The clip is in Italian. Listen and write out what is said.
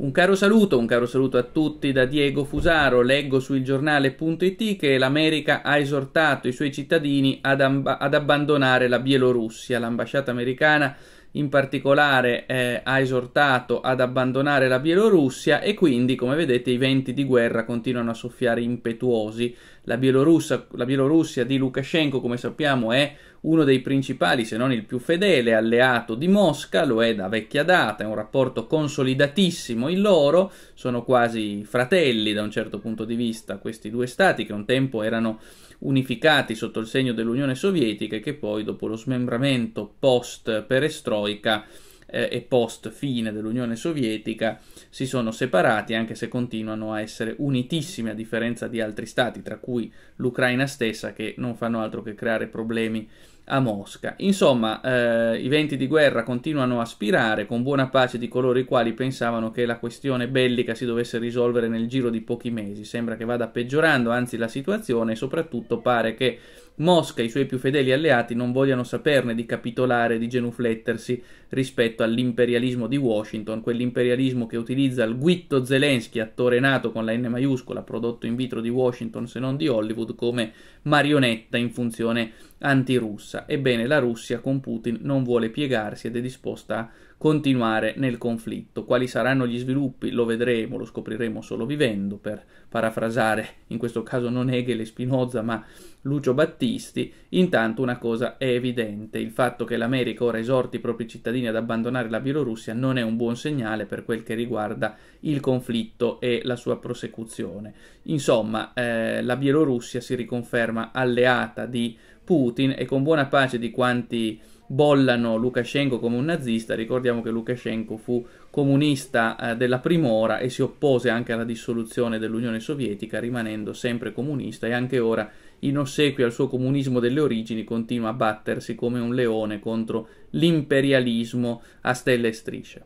Un caro saluto, un caro saluto a tutti da Diego Fusaro. Leggo sul giornale.it che l'America ha esortato i suoi cittadini ad, amb- ad abbandonare la Bielorussia. L'ambasciata americana in particolare eh, ha esortato ad abbandonare la Bielorussia e quindi, come vedete, i venti di guerra continuano a soffiare impetuosi. La, la Bielorussia di Lukashenko, come sappiamo, è uno dei principali, se non il più fedele, alleato di Mosca, lo è da vecchia data, è un rapporto consolidatissimo in loro, sono quasi fratelli da un certo punto di vista questi due stati che un tempo erano unificati sotto il segno dell'Unione Sovietica e che poi dopo lo smembramento post-perestroica storica eh, e post fine dell'Unione Sovietica si sono separati anche se continuano a essere unitissimi a differenza di altri stati tra cui l'Ucraina stessa che non fanno altro che creare problemi a Mosca. Insomma, eh, i venti di guerra continuano a spirare con buona pace di coloro i quali pensavano che la questione bellica si dovesse risolvere nel giro di pochi mesi. Sembra che vada peggiorando, anzi, la situazione e soprattutto pare che Mosca e i suoi più fedeli alleati non vogliano saperne di capitolare di genuflettersi rispetto all'imperialismo di Washington, quell'imperialismo che utilizza il guitto Zelensky, attore nato con la N maiuscola, prodotto in vitro di Washington se non di Hollywood, come marionetta in funzione antirussa russa. Ebbene, la Russia con Putin non vuole piegarsi ed è disposta a continuare nel conflitto. Quali saranno gli sviluppi lo vedremo, lo scopriremo solo vivendo, per parafrasare in questo caso non Hegel e Spinoza, ma Lucio Battisti. Intanto una cosa è evidente, il fatto che l'America ora esorti i propri cittadini ad abbandonare la Bielorussia non è un buon segnale per quel che riguarda il conflitto e la sua prosecuzione. Insomma, eh, la Bielorussia si riconferma alleata di Putin e con buona pace di quanti bollano Lukashenko come un nazista, ricordiamo che Lukashenko fu comunista eh, della prim'ora e si oppose anche alla dissoluzione dell'Unione Sovietica, rimanendo sempre comunista e anche ora, in ossequio al suo comunismo delle origini, continua a battersi come un leone contro l'imperialismo a stelle e strisce.